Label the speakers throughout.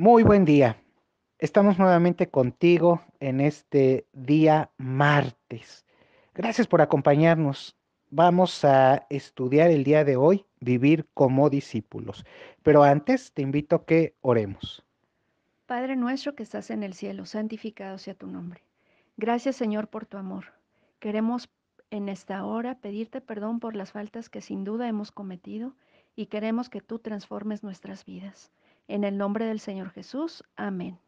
Speaker 1: Muy buen día. Estamos nuevamente contigo en este día martes. Gracias por acompañarnos. Vamos a estudiar el día de hoy, vivir como discípulos. Pero antes te invito a que oremos.
Speaker 2: Padre nuestro que estás en el cielo, santificado sea tu nombre. Gracias Señor por tu amor. Queremos en esta hora pedirte perdón por las faltas que sin duda hemos cometido y queremos que tú transformes nuestras vidas. En el nombre del Señor Jesús. Amén.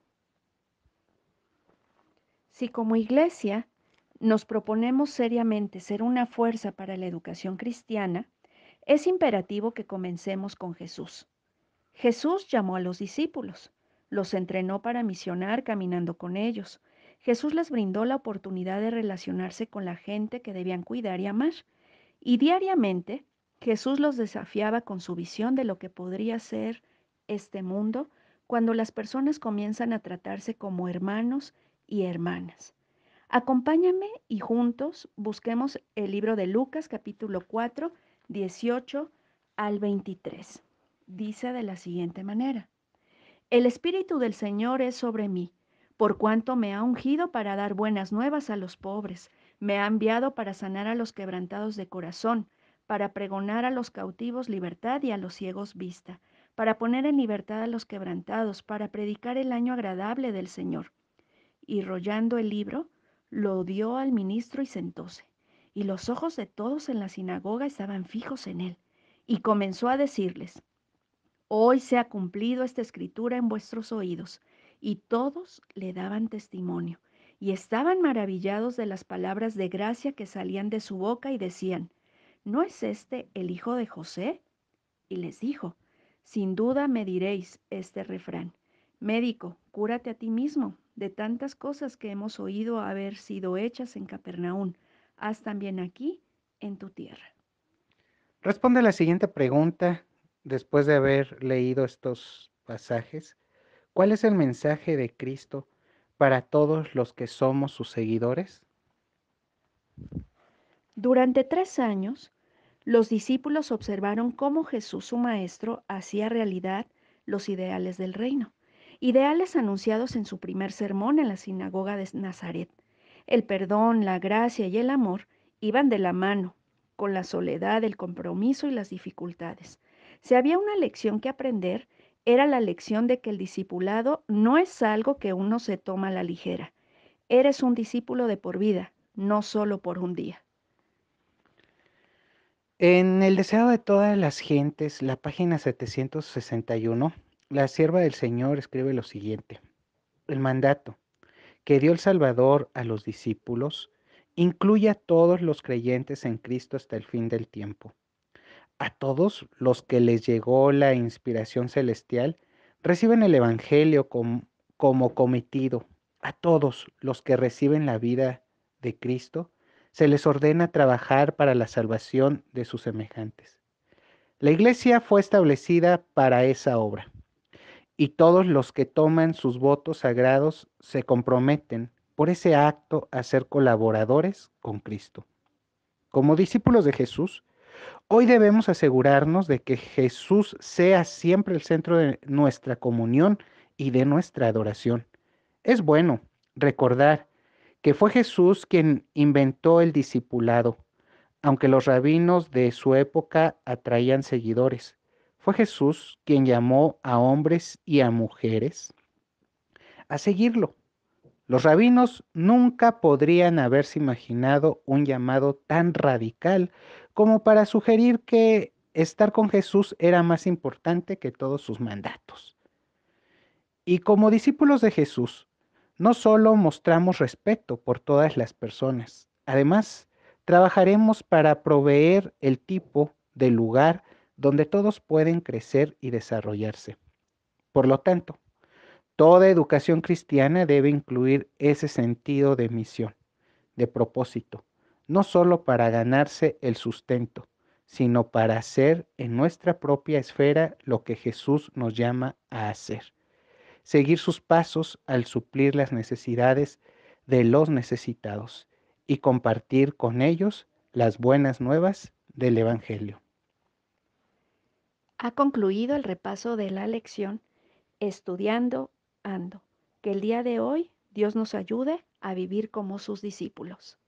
Speaker 2: Si como iglesia nos proponemos seriamente ser una fuerza para la educación cristiana, es imperativo que comencemos con Jesús. Jesús llamó a los discípulos, los entrenó para misionar caminando con ellos. Jesús les brindó la oportunidad de relacionarse con la gente que debían cuidar y amar. Y diariamente Jesús los desafiaba con su visión de lo que podría ser este mundo cuando las personas comienzan a tratarse como hermanos y hermanas. Acompáñame y juntos busquemos el libro de Lucas capítulo 4, 18 al 23. Dice de la siguiente manera, El Espíritu del Señor es sobre mí, por cuanto me ha ungido para dar buenas nuevas a los pobres, me ha enviado para sanar a los quebrantados de corazón, para pregonar a los cautivos libertad y a los ciegos vista para poner en libertad a los quebrantados, para predicar el año agradable del Señor. Y rollando el libro, lo dio al ministro y sentóse. Y los ojos de todos en la sinagoga estaban fijos en él. Y comenzó a decirles, Hoy se ha cumplido esta escritura en vuestros oídos. Y todos le daban testimonio. Y estaban maravillados de las palabras de gracia que salían de su boca y decían, ¿no es este el hijo de José? Y les dijo, sin duda me diréis este refrán, médico, cúrate a ti mismo de tantas cosas que hemos oído haber sido hechas en Capernaum, haz también aquí en
Speaker 1: tu tierra. Responde la siguiente pregunta después de haber leído estos pasajes. ¿Cuál es el mensaje de Cristo para todos los que somos sus seguidores?
Speaker 2: Durante tres años, los discípulos observaron cómo Jesús, su Maestro, hacía realidad los ideales del reino, ideales anunciados en su primer sermón en la sinagoga de Nazaret. El perdón, la gracia y el amor iban de la mano, con la soledad, el compromiso y las dificultades. Si había una lección que aprender, era la lección de que el discipulado no es algo que uno se toma a la ligera. Eres un discípulo de por vida, no solo por un día.
Speaker 1: En El Deseo de todas las gentes, la página 761, la sierva del Señor escribe lo siguiente. El mandato que dio el Salvador a los discípulos incluye a todos los creyentes en Cristo hasta el fin del tiempo. A todos los que les llegó la inspiración celestial reciben el Evangelio como, cometido. A todos los que reciben la vida de Cristo se les ordena trabajar para la salvación de sus semejantes. La iglesia fue establecida para esa obra, y todos los que toman sus votos sagrados se comprometen por ese acto a ser colaboradores con Cristo. Como discípulos de Jesús, hoy debemos asegurarnos de que Jesús sea siempre el centro de nuestra comunión y de nuestra adoración. Es bueno recordar que fue Jesús quien inventó el discipulado, aunque los rabinos de su época atraían seguidores. Fue Jesús quien llamó a hombres y a mujeres a seguirlo. Los rabinos nunca podrían haberse imaginado un llamado tan radical como para sugerir que estar con Jesús era más importante que todos sus mandatos. Y como discípulos de Jesús, no solo mostramos respeto por todas las personas, además trabajaremos para proveer el tipo de lugar donde todos pueden crecer y desarrollarse. Por lo tanto, toda educación cristiana debe incluir ese sentido de misión, de propósito, no solo para ganarse el sustento, sino para hacer en nuestra propia esfera lo que Jesús nos llama a hacer seguir sus pasos al suplir las necesidades de los necesitados y compartir con ellos las buenas nuevas del Evangelio.
Speaker 2: Ha concluido el repaso de la lección Estudiando Ando. Que el día de hoy Dios nos ayude a vivir como sus discípulos.